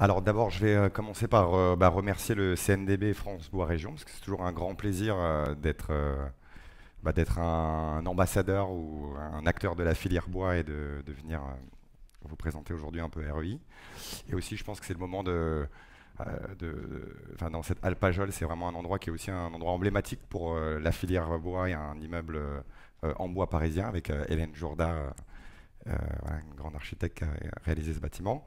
Alors d'abord, je vais euh, commencer par euh, bah, remercier le CNDB France Bois Région, parce que c'est toujours un grand plaisir euh, bah, d'être un, ambassadeur ou un acteur de la filière bois et de, venir vous présenter aujourd'hui un peu REI. Et aussi, je pense que c'est le moment de... de dans cette Alpajol, c'est vraiment un endroit qui est aussi un endroit emblématique pour la filière bois et un immeuble en bois parisien avec Hélène Jourda, une grande architecte qui a réalisé ce bâtiment.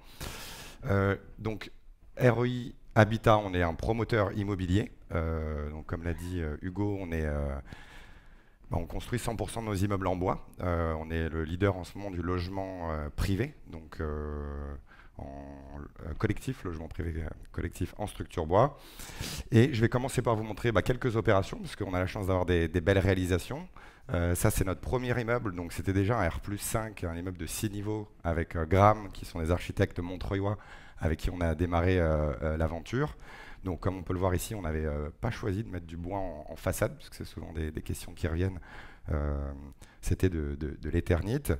Euh, donc, ROI Habitat, on est un promoteur immobilier. Euh, donc, comme l'a dit euh, Hugo, on est bah, on construit 100% de nos immeubles en bois. on est le leader en ce moment du logement privé. Donc, en collectif, logement privé euh, collectif en structure bois. Et je vais commencer par vous montrer bah, quelques opérations, parce qu'on a la chance d'avoir des, belles réalisations. Euh, ça, c'est notre premier immeuble, donc c'était déjà un R5, un immeuble de 6 niveaux avec euh, Gram, qui sont les architectes montreuillois avec qui on a démarré l'aventure. Donc, comme on peut le voir ici, on n'avait pas choisi de mettre du bois en, façade, parce que c'est souvent des questions qui reviennent euh, c'était de, de, l'éternite.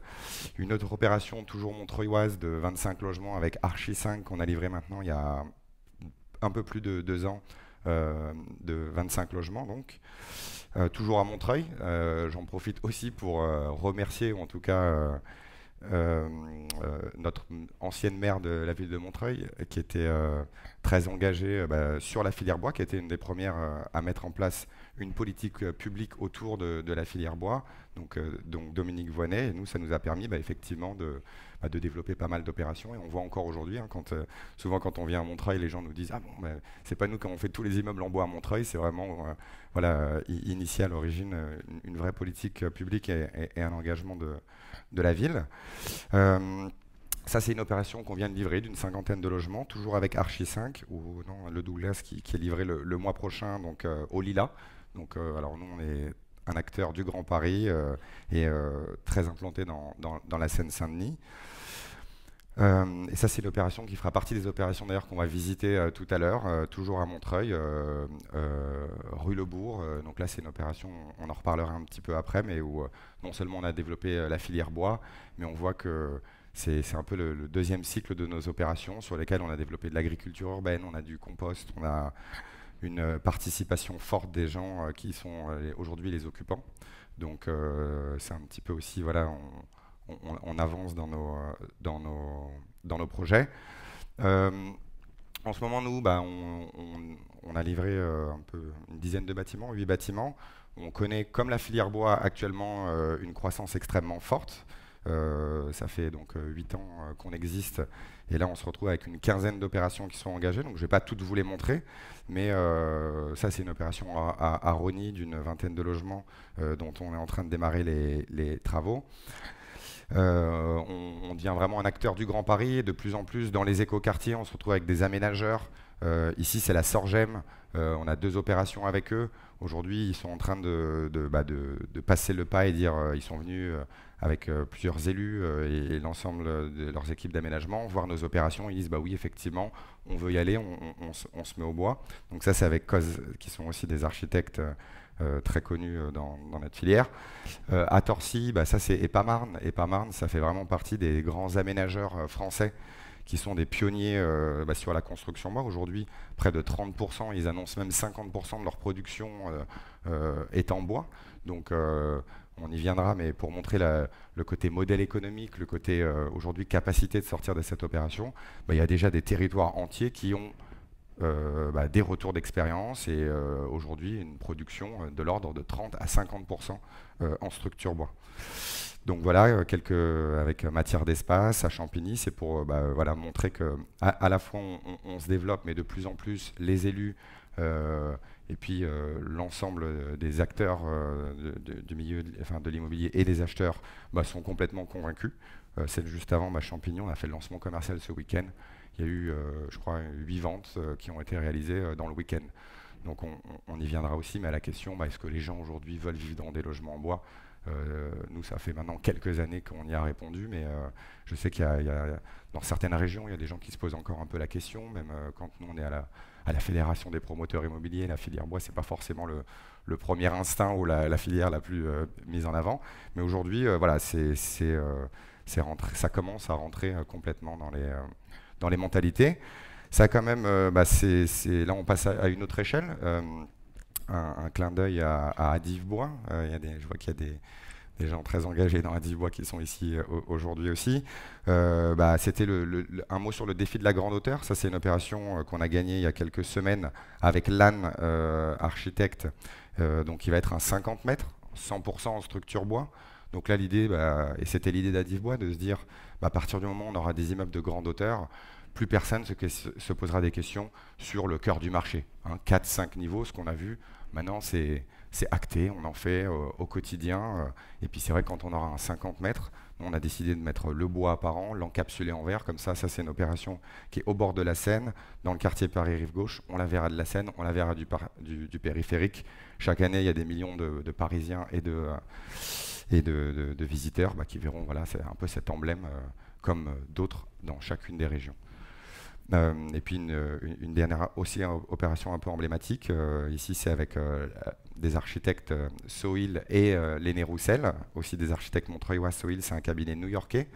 Une autre opération, toujours montreuilloise, de 25 logements avec Archi 5 qu'on a livré maintenant il y a un peu plus de deux ans, euh, de 25 logements donc. Euh, toujours à Montreuil, j'en profite aussi pour remercier, ou en tout cas euh, euh, notre ancienne maire de la ville de Montreuil, qui était euh, très engagée bah, sur la filière bois, qui était une des premières à mettre en place une politique publique autour de la filière bois, donc, euh, donc, Dominique Voinet, et nous, ça nous a permis bah, effectivement de, bah, de, développer pas mal d'opérations. Et on voit encore aujourd'hui, hein, euh, souvent quand on vient à Montreuil, les gens nous disent Ah bon, c'est pas nous qui on fait tous les immeubles en bois à Montreuil, c'est vraiment euh, voilà, à l'origine une, vraie politique publique et, un engagement de, la ville. Ça, c'est une opération qu'on vient de livrer d'une cinquantaine de logements, toujours avec Archie 5, ou non, le Douglas qui, est livré le, mois prochain, donc au Lila. Donc, alors nous, on est acteur du Grand Paris euh, et euh, très implanté dans, la Seine-Saint-Denis. Euh, et ça, c'est l'opération qui fera partie des opérations d'ailleurs qu'on va visiter tout à l'heure, toujours à Montreuil, rue Lebourg, donc là, c'est une opération, on en reparlera un petit peu après, mais où non seulement on a développé la filière bois, mais on voit que c'est un peu le, le, deuxième cycle de nos opérations sur lesquelles on a développé de l'agriculture urbaine, on a du compost, on a une euh, participation forte des gens euh, qui sont euh, aujourd'hui les occupants. Donc c'est un petit peu aussi, voilà, on, avance dans nos, projets. En ce moment, nous, bah, on, a livré un peu une dizaine de bâtiments, huit bâtiments. On connaît, comme la filière bois, actuellement une croissance extrêmement forte. Euh, ça fait donc 8 euh, ans euh, qu'on existe. Et là, on se retrouve avec une quinzaine d'opérations qui sont engagées. Donc, je ne vais pas toutes vous les montrer. Mais ça, c'est une opération à, à, d'une vingtaine de logements dont on est en train de démarrer les, travaux. on, devient vraiment un acteur du Grand Paris. Et de plus en plus, dans les écoquartiers, on se retrouve avec des aménageurs. ici, c'est la Sorgem. on a deux opérations avec eux. Aujourd'hui, ils sont en train de, de bah, passer le pas et dire ils sont venus avec euh, plusieurs élus euh, et, l'ensemble de leurs équipes d'aménagement, voir nos opérations. Ils disent bah oui, effectivement, on veut y aller, on, se, met au bois. Donc ça, c'est avec COS, qui sont aussi des architectes euh, très connus dans, notre filière. à Torcy, bah ça c'est Epamarne. Epamarne, ça fait vraiment partie des grands aménageurs français qui sont des pionniers bah, sur la construction bois. Aujourd'hui, près de 30%, ils annoncent même 50% de leur production est en bois. Donc on y viendra, mais pour montrer le côté modèle économique, le côté euh, aujourd'hui capacité de sortir de cette opération, bah, il y a déjà des territoires entiers qui ont euh, bah, des retours d'expérience et euh, aujourd'hui une production de l'ordre de 30 à 50% en structure bois. Donc voilà, quelques, avec matière d'espace à Champigny, c'est pour bah, voilà, montrer que à, la fois on, se développe, mais de plus en plus les élus et puis euh, l'ensemble euh, des acteurs euh, de, du milieu de, de l'immobilier et des acheteurs bah, sont complètement convaincus. c'est juste avant ma Champignon, a fait le lancement commercial ce week-end. Il y a eu, je crois, huit ventes qui ont été réalisées dans le week-end. Donc on, y viendra aussi, mais à la question, bah, est-ce que les gens aujourd'hui veulent vivre dans des logements en bois nous, ça fait maintenant quelques années qu'on y a répondu, mais je sais qu'il y, a, dans certaines régions, il y a des gens qui se posent encore un peu la question, même quand nous, on est à la, à la Fédération des promoteurs immobiliers. La filière bois, c'est pas forcément le, premier instinct ou la, filière la plus euh, mise en avant. Mais aujourd'hui, euh, voilà, euh, ça commence à rentrer complètement dans les, dans les mentalités. Ça quand même, bah, là on passe à, une autre échelle. Un, clin d'œil à, à Bois. je vois qu'il y a des des gens très engagés dans Adibois qui sont ici euh, aujourd'hui aussi. Euh, bah, C'était le, un mot sur le défi de la grande hauteur. Ça, c'est une opération euh, qu'on a gagnée il y a quelques semaines avec l'AN architecte, donc il va être un 50 mètres, 100% en structure bois. Donc là, l'idée, bah, et c'était l'idée d'Adivbois, de se dire, bah, à partir du moment où on aura des immeubles de grande hauteur, plus personne se, se posera des questions sur le cœur du marché. 4-5 hein, niveaux, ce qu'on a vu, maintenant, c'est c'est acté, on en fait euh, au quotidien. Euh, et puis c'est vrai, quand on aura un 50 mètres, on a décidé de mettre le bois apparent, l'encapsuler en verre, comme ça, ça c'est une opération qui est au bord de la Seine, dans le quartier Paris-Rive-Gauche. On la verra de la Seine, on la verra du, périphérique. Chaque année, il y a des millions de, Parisiens et de, euh, visiteurs bah, qui verront voilà, un peu cet emblème comme d'autres dans chacune des régions. Euh, et puis une, dernière aussi opération un peu emblématique, euh, ici c'est avec euh, des architectes Soil et Léné Roussel, aussi des architectes montreuillois. Soil c'est un cabinet new-yorkais.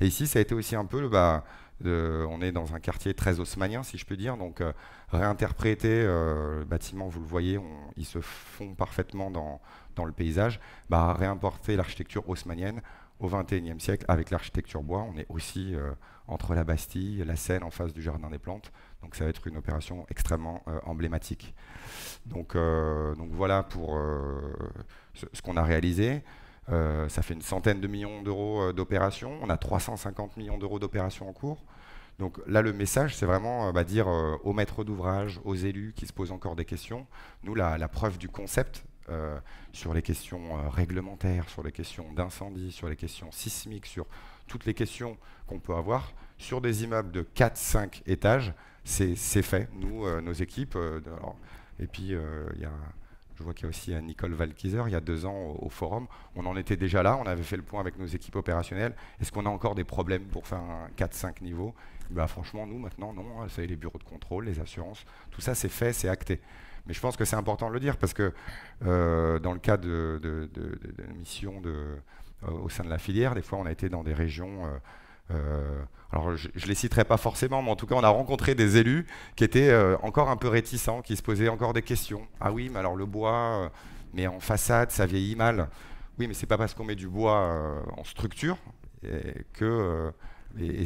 Et ici ça a été aussi un peu... Bah, on est dans un quartier très haussmanien, si je peux dire. Donc, réinterpréter le bâtiment, vous le voyez, on, ils se font parfaitement dans, dans le paysage. Bah, réimporter l'architecture haussmanienne au XXIe siècle, avec l'architecture bois, on est aussi euh, entre la Bastille, la Seine, en face du Jardin des Plantes. Donc ça va être une opération extrêmement euh, emblématique. Donc, euh, donc, voilà pour ce, qu'on a réalisé. ça fait une centaine de millions d'euros d'opérations. On a 350 millions d'euros d'opérations en cours. Donc là, le message, c'est vraiment bah, dire aux maîtres d'ouvrage, aux élus qui se posent encore des questions. Nous, la, la preuve du concept, euh, sur les questions euh, réglementaires, sur les questions d'incendie, sur les questions sismiques, sur toutes les questions qu'on peut avoir, sur des immeubles de 4-5 étages, c'est fait. Nous, euh, nos équipes, et puis je vois qu'il y a aussi Nicole Valkiser, il y a deux ans au, forum, on en était déjà là, on avait fait le point avec nos équipes opérationnelles, est-ce qu'on a encore des problèmes pour faire un 4-5 niveaux bah, Franchement, nous, maintenant, non, Vous savez, les bureaux de contrôle, les assurances, tout ça, c'est fait, c'est acté. Mais je pense que c'est important de le dire parce que euh, dans le cadre de, de, euh, au sein de la filière, des fois on a été dans des régions. Euh, alors je, ne les citerai pas forcément, mais en tout cas on a rencontré des élus qui étaient encore un peu réticents, qui se posaient encore des questions. Ah oui, mais alors le bois, mais en façade, ça vieillit mal. Oui, mais c'est pas parce qu'on met du bois en structure que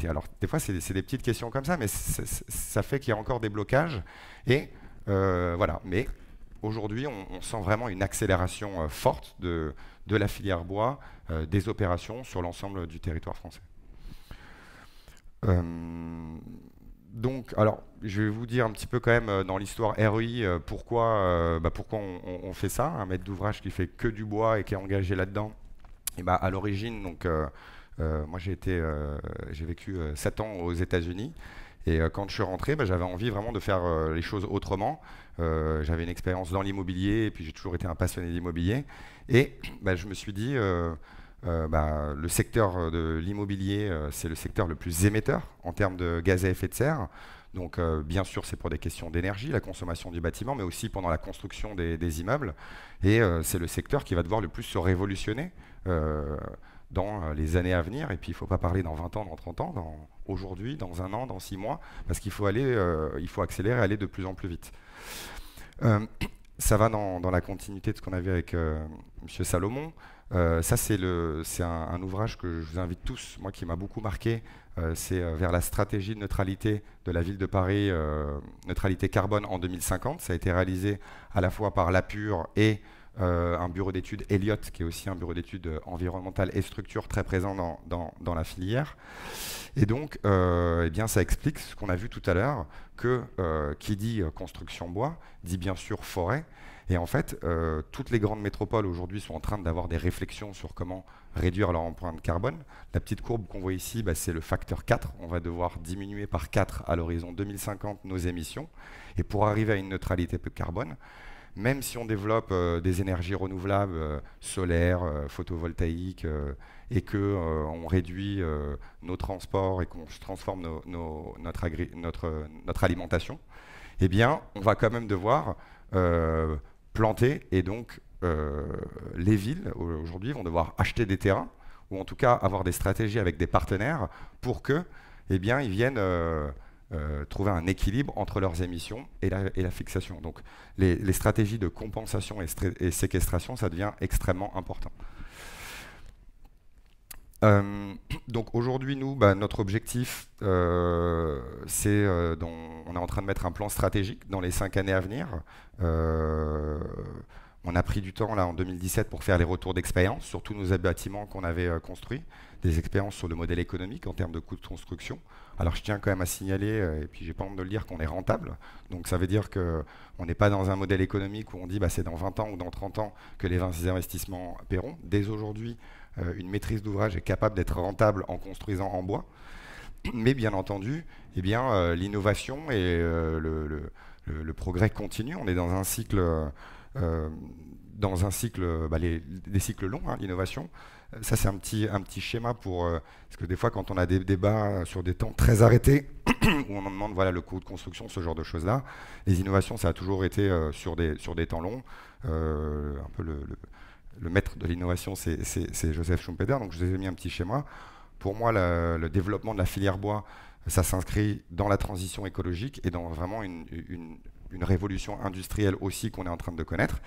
alors, des fois, c'est des petites questions comme ça, mais ça fait qu'il y a encore des blocages. Et euh, voilà, mais aujourd'hui, on, sent vraiment une accélération euh, forte de, la filière bois, euh, des opérations sur l'ensemble du territoire français. donc, alors, je vais vous dire un petit peu quand même dans l'histoire REI pourquoi, bah, pourquoi on, fait ça. Un maître d'ouvrage qui fait que du bois et qui est engagé là-dedans, et eh ben, à l'origine, donc, moi j'ai j'ai vécu 7 ans aux États-Unis. Et euh, quand je suis rentré, bah, j'avais envie vraiment de faire euh, les choses autrement. Euh, j'avais une expérience dans l'immobilier, et puis j'ai toujours été un passionné d'immobilier. Et bah, je me suis dit, bah, le secteur de l'immobilier, c'est le secteur le plus émetteur en termes de gaz à effet de serre. Donc bien sûr, c'est pour des questions d'énergie, la consommation du bâtiment, mais aussi pendant la construction des, immeubles. Et c'est le secteur qui va devoir le plus se révolutionner dans euh, les années à venir. Et puis, il ne faut pas parler dans 20 ans, dans 30 ans, dans aujourd'hui, dans un an, dans six mois, parce qu'il faut, aller, euh, il faut accélérer, aller de plus en plus vite. Euh, ça va dans, la continuité de ce qu'on avait avec Monsieur M. Salomon. ça, c'est un, un ouvrage que je vous invite tous, moi qui m'a beaucoup marqué, c'est vers la stratégie de neutralité de la ville de Paris, neutralité carbone en 2050. Ça a été réalisé à la fois par l'APUR et euh, un bureau d'études Elliott, qui est aussi un bureau d'études euh, environnementales et structure très présent dans, dans, la filière. Et donc, euh, eh bien, ça explique ce qu'on a vu tout à l'heure, que qui dit construction bois dit bien sûr forêt. Et en fait, toutes les grandes métropoles aujourd'hui sont en train d'avoir des réflexions sur comment réduire leur empreinte carbone. La petite courbe qu'on voit ici, bah, c'est le facteur 4. On va devoir diminuer par 4 à l'horizon 2050 nos émissions. Et pour arriver à une neutralité carbone, même si on développe euh, des énergies renouvelables, euh, solaires, euh, photovoltaïques, et qu'on réduit nos transports et qu'on transforme notre, notre, alimentation, eh bien, on va quand même devoir planter. Et donc, les villes, aujourd'hui, vont devoir acheter des terrains, ou en tout cas avoir des stratégies avec des partenaires pour que, eh bien, ils viennent euh, trouver un équilibre entre leurs émissions et la, fixation. Donc les, stratégies de compensation et, séquestration, ça devient extrêmement important. Euh, donc aujourd'hui, nous, bah, notre objectif, euh, c'est on est en train de mettre un plan stratégique dans les cinq années à venir. on a pris du temps là en 2017 pour faire les retours d'expérience sur tous nos bâtiments qu'on avait construits, des expériences sur le modèle économique en termes de coûts de construction. Alors je tiens quand même à signaler, euh, et puis j'ai pas honte de le dire, qu'on est rentable. Donc ça veut dire qu'on n'est pas dans un modèle économique où on dit bah, c'est dans 20 ans ou dans 30 ans que les investissements paieront. Dès aujourd'hui, euh, une maîtrise d'ouvrage est capable d'être rentable en construisant en bois. Mais bien entendu, eh bien, euh, l'innovation et le, progrès continuent. On est dans un cycle, dans un cycle bah, des cycles longs, hein, l'innovation. Euh, ça, c'est un petit, un petit schéma pour. Euh, parce que des fois, quand on a des débats sur des temps très arrêtés, où on en demande voilà, le coût de construction, ce genre de choses-là, les innovations, ça a toujours été euh, sur, des, sur des temps longs. un peu le, maître de l'innovation, c'est Joseph Schumpeter. Donc, je vous ai mis un petit schéma. Pour moi, le développement de la filière bois, ça s'inscrit dans la transition écologique et dans vraiment une, une, une révolution industrielle aussi qu'on est en train de connaître.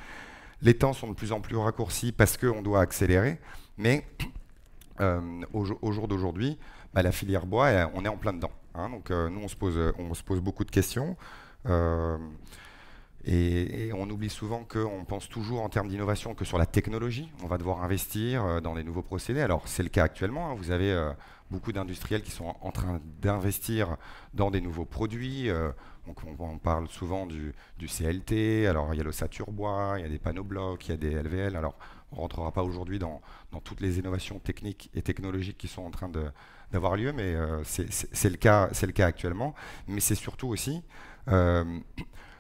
Les temps sont de plus en plus raccourcis parce qu'on doit accélérer. Mais euh, au, jour d'aujourd'hui, bah, la filière bois, on est en plein dedans. Hein. donc euh, nous, on se, pose, euh, on se pose beaucoup de questions. et, on oublie souvent qu'on pense toujours en termes d'innovation que sur la technologie. On va devoir investir dans des nouveaux procédés. Alors c'est le cas actuellement. Hein. vous avez beaucoup d'industriels qui sont en train d'investir dans des nouveaux produits. donc on, parle souvent du, du CLT. Alors il y a le bois, il y a des panneaux blocs, il y a des LVL. Alors on ne rentrera pas aujourd'hui dans, toutes les innovations techniques et technologiques qui sont en train d'avoir lieu, mais euh, c'est le, cas, actuellement. Mais c'est surtout aussi, euh,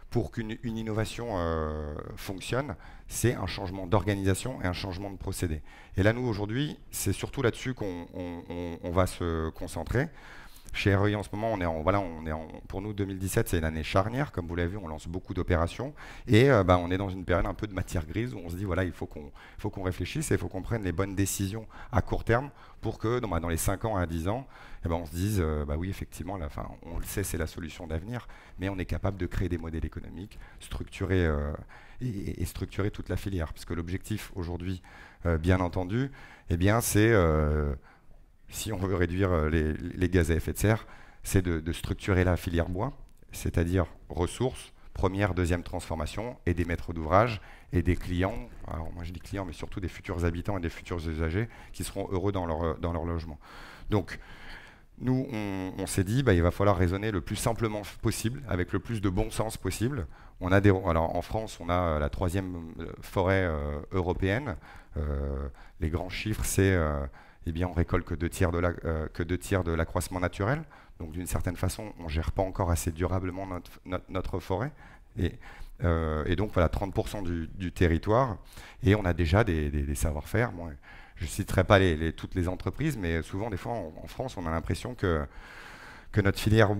pour qu'une innovation euh, fonctionne, c'est un changement d'organisation et un changement de procédé. Et là, nous, aujourd'hui, c'est surtout là-dessus qu'on va se concentrer. Chez REI en ce moment, on est voilà, on est pour nous 2017 c'est une année charnière, comme vous l'avez vu, on lance beaucoup d'opérations et euh, bah, on est dans une période un peu de matière grise où on se dit voilà il faut qu'on faut réfléchisse et il faut qu'on prenne les bonnes décisions à court terme pour que dans, bah, les 5 ans à 10 ans, eh ben, on se dise euh, bah oui effectivement la fin, on le sait c'est la solution d'avenir, mais on est capable de créer des modèles économiques, structurer euh, et, structurer toute la filière, parce que l'objectif aujourd'hui, bien entendu, eh bien c'est si on veut réduire euh, les, gaz à effet de serre, c'est de, structurer la filière bois, c'est-à-dire ressources, première, deuxième transformation, et des maîtres d'ouvrage et des clients, alors moi je dis clients, mais surtout des futurs habitants et des futurs usagers qui seront heureux dans leur, dans leur logement. Donc, nous, on, s'est dit, bah, il va falloir raisonner le plus simplement possible, avec le plus de bon sens possible. On a des, alors, en France, on a euh, la troisième euh, forêt européenne. les grands chiffres, c'est eh bien, on récolte euh, que deux tiers de l'accroissement naturel. Donc, d'une certaine façon, on ne gère pas encore assez durablement notre, forêt. Euh, et, donc, voilà, 30% du, territoire. Et on a déjà des, savoir-faire. je ne citerai pas toutes les entreprises, mais souvent, des fois, en, France, on a l'impression que, notre filière,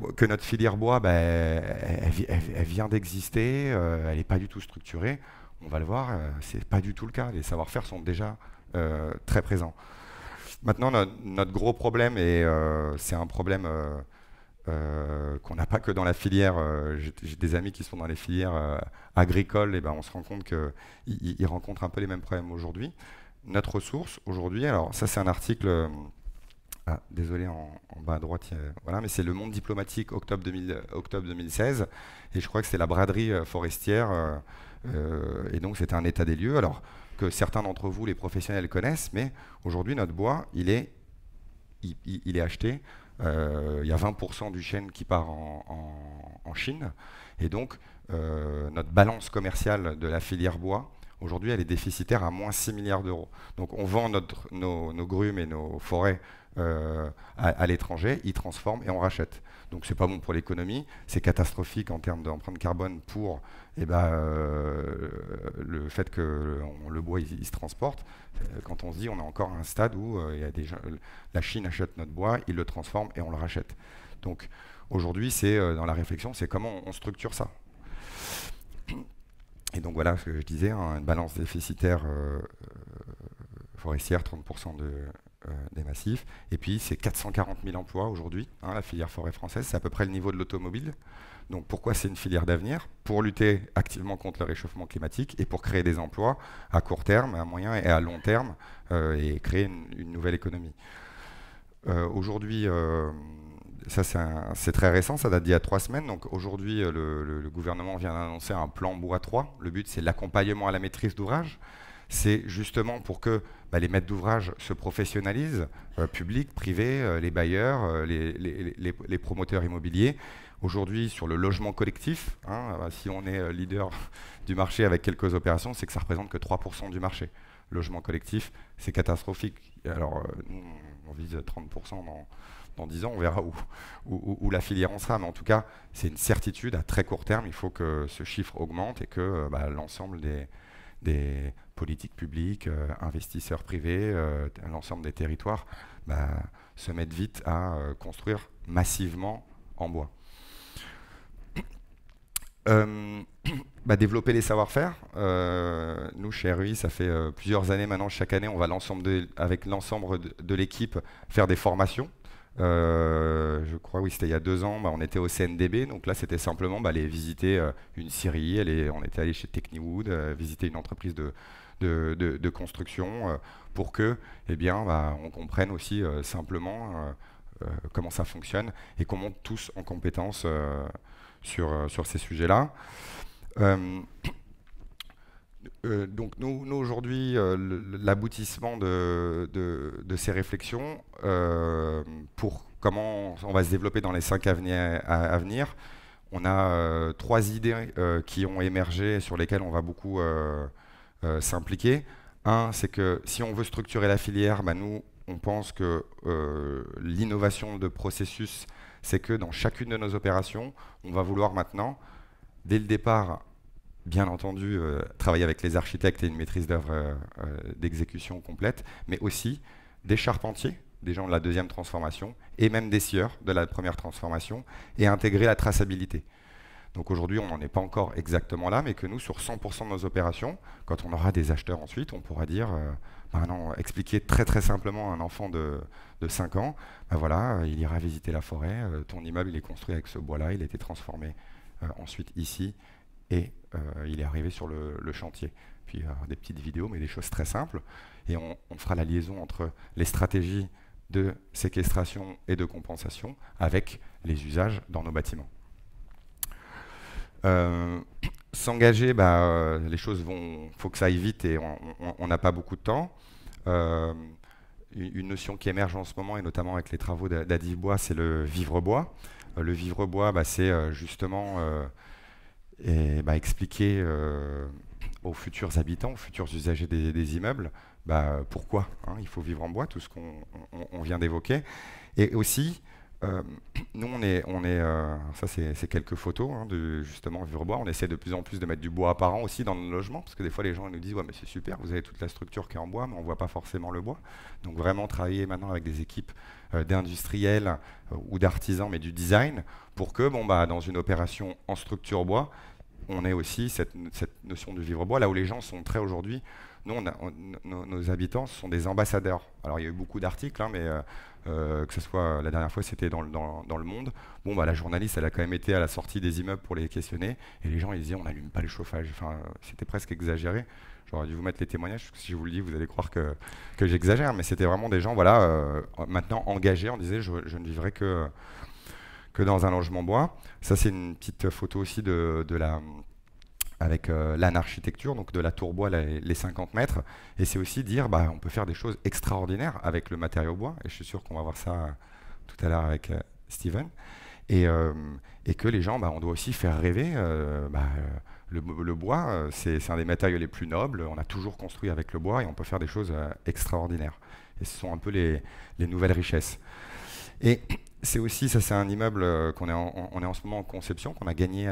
bois, ben, elle, vient d'exister, euh, elle n'est pas du tout structurée. On va le voir, ce n'est pas du tout le cas. Les savoir-faire sont déjà très présents. Maintenant, notre gros problème, et euh, c'est un problème euh, euh, qu'on n'a pas que dans la filière, j'ai des amis qui sont dans les filières agricoles, et ben on se rend compte qu'ils rencontrent un peu les mêmes problèmes aujourd'hui. Notre ressource aujourd'hui, alors ça c'est un article... Ah, désolé, en, bas à droite, voilà, mais c'est le Monde diplomatique, octobre 2016, et je crois que c'est la braderie forestière euh, et donc c'est un état des lieux, alors que certains d'entre vous, les professionnels, connaissent, mais aujourd'hui notre bois, il est, il, est acheté. Euh, il y a 20% du chêne qui part en Chine. Et donc euh, notre balance commerciale de la filière bois Aujourd'hui, elle est déficitaire à moins 6 milliards d'euros. Donc on vend nos, grumes et nos forêts euh, à, l'étranger, ils transforment et on rachète. Donc c'est pas bon pour l'économie, c'est catastrophique en termes d'empreinte carbone pour eh ben, euh, le fait que le, bois se transporte. Euh, quand on se dit on est encore à un stade où la Chine achète notre bois, il le transforme et on le rachète. Donc aujourd'hui c'est dans la réflexion, c'est comment on structure ça. Et donc voilà, ce que je disais, hein, une balance déficitaire euh, euh, forestière, 30% euh, des massifs. Et puis, c'est 440 000 emplois aujourd'hui, hein, la filière forêt française, c'est à peu près le niveau de l'automobile. Donc pourquoi c'est une filière d'avenir Pour lutter activement contre le réchauffement climatique et pour créer des emplois à court terme, à moyen et à long terme, et créer une, nouvelle économie. aujourd'hui, ça c'est très récent, ça date d'il y a trois semaines. Donc aujourd'hui, euh, le, gouvernement vient d'annoncer un plan bois 3. Le but, c'est l'accompagnement à la maîtrise d'ouvrage. C'est justement pour que bah, les maîtres d'ouvrage se professionnalisent, public, euh, publics, privés, euh, les bailleurs, les, promoteurs immobiliers. Aujourd'hui, sur le logement collectif, hein, bah, si on est leader du marché avec quelques opérations, c'est que ça représente que 3% du marché. Logement collectif, c'est catastrophique. Alors, nous, on vise 30% dans dans 10 ans, on verra où, la filière en sera. Mais en tout cas, c'est une certitude à très court terme. Il faut que ce chiffre augmente et que euh, bah, l'ensemble des, politiques publiques, euh, investisseurs privés, euh, l'ensemble des territoires bah, se mettent vite à construire massivement en bois. Bah, développer les savoir-faire. nous, chez RUI, ça fait plusieurs années maintenant, chaque année, on va avec l'ensemble de l'équipe faire des formations euh, je crois, oui, c'était il y a deux ans, bah, on était au CNDB, donc là c'était simplement bah, aller visiter euh, une Syrie, on était allé chez Techniwood, euh, visiter une entreprise de, de, construction pour que, eh bien, bah, on comprenne aussi simplement comment ça fonctionne et qu'on monte tous en compétence sur, sur ces sujets-là. Euh, donc nous, aujourd'hui, euh, l'aboutissement de, ces réflexions euh, pour comment on va se développer dans les cinq années à, venir, on a trois idées qui ont émergé sur lesquelles on va beaucoup s'impliquer. Un, c'est que si on veut structurer la filière, bah, nous, on pense que l'innovation de processus, c'est que dans chacune de nos opérations, on va vouloir maintenant, dès le départ, bien entendu, euh, travailler avec les architectes et une maîtrise d'œuvre euh, euh, d'exécution complète, mais aussi des charpentiers, des gens de la deuxième transformation, et même des scieurs de la première transformation, et intégrer la traçabilité. Donc aujourd'hui, on n'en est pas encore exactement là, mais que nous, sur 100% de nos opérations, quand on aura des acheteurs ensuite, on pourra dire, bah expliquer très très simplement à un enfant de, 5 ans, ben voilà, il ira visiter la forêt, ton immeuble, est construit avec ce bois-là, il a été transformé ensuite ici, et euh, il est arrivé sur le, chantier. Puis des petites vidéos, mais des choses très simples. Et on, fera la liaison entre les stratégies de séquestration et de compensation avec les usages dans nos bâtiments. Euh, s'engager, bah, euh, les choses vont, faut que ça aille vite et on n'a pas beaucoup de temps. une notion qui émerge en ce moment, et notamment avec les travaux d'Adi Bois, c'est le vivre bois. le vivre bois, bah, c'est justement et bah, expliquer euh, aux futurs habitants, aux futurs usagers des, immeubles, bah, pourquoi hein, il faut vivre en bois, tout ce qu'on vient d'évoquer. Et aussi, euh, nous, on est, on est euh, ça c'est quelques photos hein, de justement vivre bois. On essaie de plus en plus de mettre du bois apparent aussi dans nos logements, parce que des fois les gens ils nous disent ouais mais c'est super, vous avez toute la structure qui est en bois, mais on voit pas forcément le bois. Donc vraiment travailler maintenant avec des équipes d'industriels ou d'artisans, mais du design, pour que bon bah dans une opération en structure bois, on est aussi cette, notion de vivre bois, là où les gens sont très aujourd'hui. Nous, nos, habitants sont des ambassadeurs. Alors, il y a eu beaucoup d'articles, hein, mais euh, euh, que ce soit euh, la dernière fois, c'était dans, le monde. Bon, bah, la journaliste, elle a quand même été à la sortie des immeubles pour les questionner, et les gens, ils disaient, on n'allume pas le chauffage. Enfin, c'était presque exagéré. J'aurais dû vous mettre les témoignages, parce que si je vous le dis, vous allez croire que, j'exagère, mais c'était vraiment des gens, voilà, maintenant engagés, on disait, je, je ne vivrai que que dans un logement bois. Ça, c'est une petite photo aussi de, la avec euh, l'architecture, donc de la tour bois, les 50 mètres. Et c'est aussi dire, bah, on peut faire des choses extraordinaires avec le matériau bois. Et je suis sûr qu'on va voir ça euh, tout à l'heure avec euh, Steven. Et, euh, et, que les gens, bah, on doit aussi faire rêver. Bah, le, bois, c'est un des matériaux les plus nobles. On a toujours construit avec le bois et on peut faire des choses extraordinaires. Et ce sont un peu les, les nouvelles richesses. Et c'est aussi, ça c'est un immeuble euh, qu'on est, en, on est en ce moment en conception, qu'on a gagné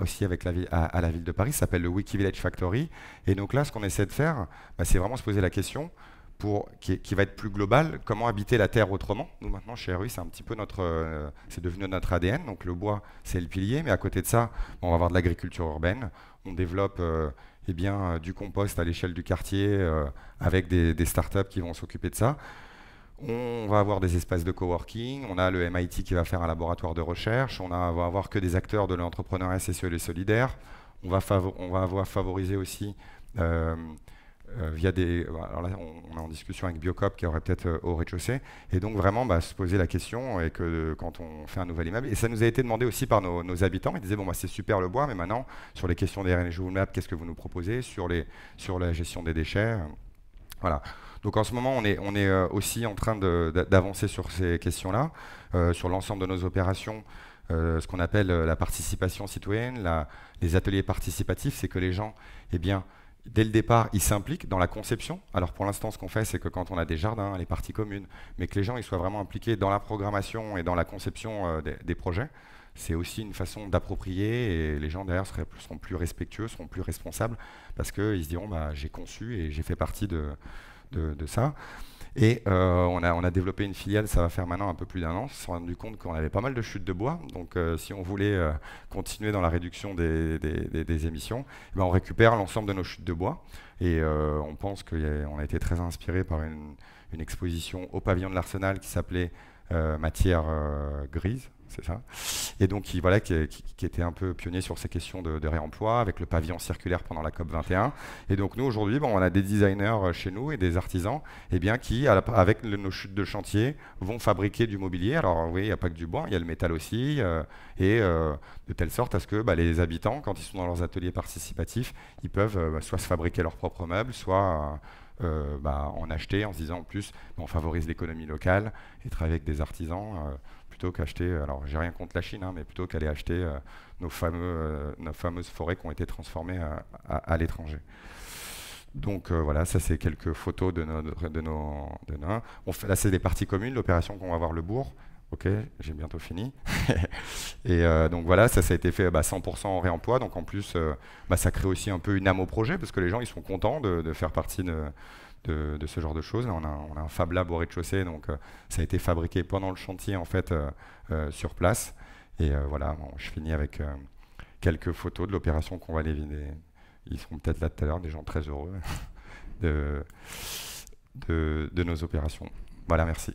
aussi avec la à, à, la ville de Paris, ça s'appelle le Wiki Village Factory. Et donc là, ce qu'on essaie de faire, bah, c'est vraiment se poser la question pour, qui, va être plus globale, comment habiter la terre autrement. Nous maintenant chez RU, c'est un petit peu notre, euh, c'est devenu notre ADN. Donc le bois, c'est le pilier, mais à côté de ça, on va avoir de l'agriculture urbaine. On développe euh, eh bien, du compost à l'échelle du quartier avec des, des startups qui vont s'occuper de ça. On va avoir des espaces de coworking, on a le MIT qui va faire un laboratoire de recherche, on, va avoir que des acteurs de l'entrepreneuriat social et solidaire, on va, on va avoir favorisé aussi euh, euh, via des... on, est en discussion avec Biocop qui aurait peut-être euh, au rez-de-chaussée, et donc vraiment bah, se poser la question et que quand on fait un nouvel immeuble, et ça nous a été demandé aussi par nos, habitants, ils disaient, bon, bah, c'est super le bois, mais maintenant, sur les questions des RNG Map, qu'est-ce que vous nous proposez sur, les, sur la gestion des déchets Voilà. Donc en ce moment, on est, on est euh, aussi en train d'avancer sur ces questions-là, euh, sur l'ensemble de nos opérations, euh, ce qu'on appelle la participation citoyenne, les ateliers participatifs, c'est que les gens, eh bien, dès le départ, ils s'impliquent dans la conception. Alors pour l'instant, ce qu'on fait, c'est que quand on a des jardins, les parties communes, mais que les gens ils soient vraiment impliqués dans la programmation et dans la conception des, projets, c'est aussi une façon d'approprier et les gens derrière seront plus respectueux, seront plus responsables parce qu'ils se diront bah, j'ai conçu et j'ai fait partie de, de, ça. Et euh, on, a, développé une filiale, ça va faire maintenant un peu plus d'un an. On s'est rendu compte qu'on avait pas mal de chutes de bois. Donc euh, si on voulait euh, continuer dans la réduction des, émissions, eh ben, on récupère l'ensemble de nos chutes de bois. Et on pense qu'on a, a été très inspiré par une, exposition au pavillon de l'Arsenal qui s'appelait Matière grise, c'est ça. Et donc, il, voilà, qui, était un peu pionnier sur ces questions de, réemploi, avec le pavillon circulaire pendant la COP 21. Et donc, nous, aujourd'hui, bon, on a des designers euh, chez nous et des artisans et eh bien, qui, avec nos chutes de chantier, vont fabriquer du mobilier. Alors, oui il n'y a pas que du bois, il y a le métal aussi. Euh, et euh, de telle sorte à ce que bah, les habitants, quand ils sont dans leurs ateliers participatifs, ils peuvent bah, soit se fabriquer leurs propres meubles, soit... Bah, en acheter en se disant en plus on favorise l'économie locale et travailler avec des artisans plutôt qu'acheter, euh, alors j'ai rien contre la Chine, hein, mais plutôt qu'aller acheter euh, nos, fameux, euh, nos fameuses forêts qui ont été transformées à, l'étranger. Donc voilà, ça c'est quelques photos de nos... De nos, de nos fait, là c'est des parties communes, l'opération qu'on va voir le bourg. Ok, j'ai bientôt fini. et donc voilà, ça, ça a été fait 100% bah, en réemploi. Donc en plus, bah, ça crée aussi un peu une âme au projet parce que les gens, ils sont contents de, de faire partie de, de, ce genre de choses. on, a, on a, un Fab Lab au rez-de-chaussée, donc euh, ça a été fabriqué pendant le chantier en fait euh, euh, sur place. Et voilà, je finis avec quelques photos de l'opération qu'on va les Ils seront peut-être là tout à l'heure, des gens très heureux de, de nos opérations. Voilà, merci.